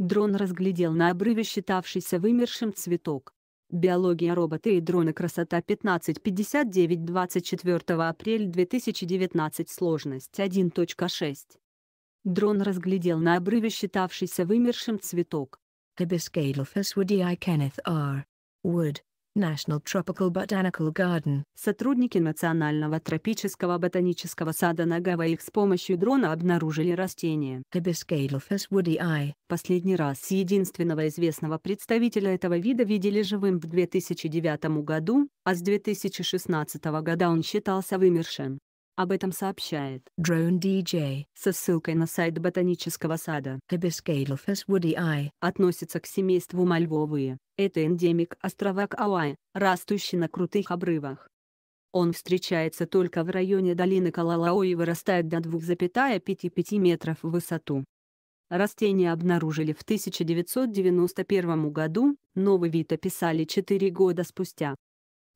Дрон разглядел на обрыве считавшийся вымершим цветок. Биология робота и дрона красота 1559 24 апреля 2019 сложность 1.6. Дрон разглядел на обрыве считавшийся вымершим цветок. Hibiscadelphus woodii Kenneth R. Wood. National Tropical Botanical Garden. Сотрудники Национального тропического ботанического сада Нагава их с помощью дрона обнаружили растение. Hibiscadalphus Последний раз единственного известного представителя этого вида видели живым в 2009 году, а с 2016 года он считался вымершим. Об этом сообщает Drone DJ со ссылкой на сайт ботанического сада. Относится к семейству мальвовые. Это эндемик острова Кауай, растущий на крутых обрывах. Он встречается только в районе долины Калалао и вырастает до 2,55 метров в высоту. Растение обнаружили в 1991 году, новый вид описали 4 года спустя.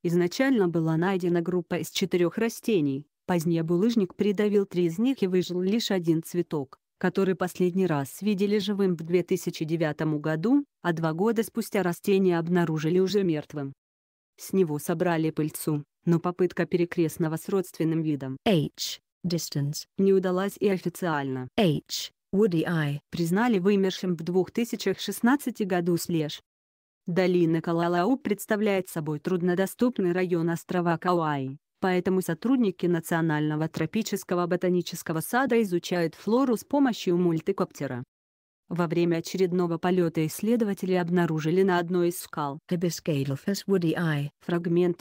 Изначально была найдена группа из четырех растений, Позднее булыжник придавил три из них и выжил лишь один цветок, который последний раз видели живым в 2009 году, а два года спустя растение обнаружили уже мертвым. С него собрали пыльцу, но попытка перекрестного с родственным видом H. Distance не удалась и официально. H. Woody I признали вымершим в 2016 году слеж. Долина Калалау представляет собой труднодоступный район острова Кауаи, Поэтому сотрудники Национального тропического ботанического сада изучают флору с помощью мультикоптера. Во время очередного полета исследователи обнаружили на одной из скал фрагмент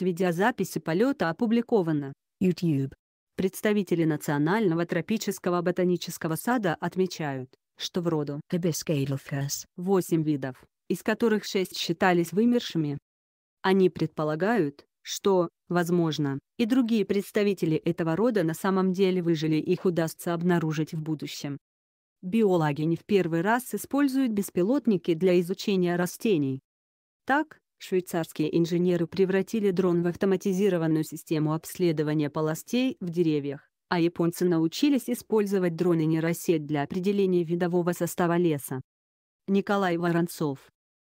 видеозаписи полета опубликовано. YouTube. Представители Национального тропического ботанического сада отмечают, что в роду 8 видов, из которых 6 считались вымершими. Они предполагают, что, Возможно, и другие представители этого рода на самом деле выжили их удастся обнаружить в будущем. Биологи не в первый раз используют беспилотники для изучения растений. Так, швейцарские инженеры превратили дрон в автоматизированную систему обследования полостей в деревьях, а японцы научились использовать дроны-нейросеть для определения видового состава леса. Николай Воронцов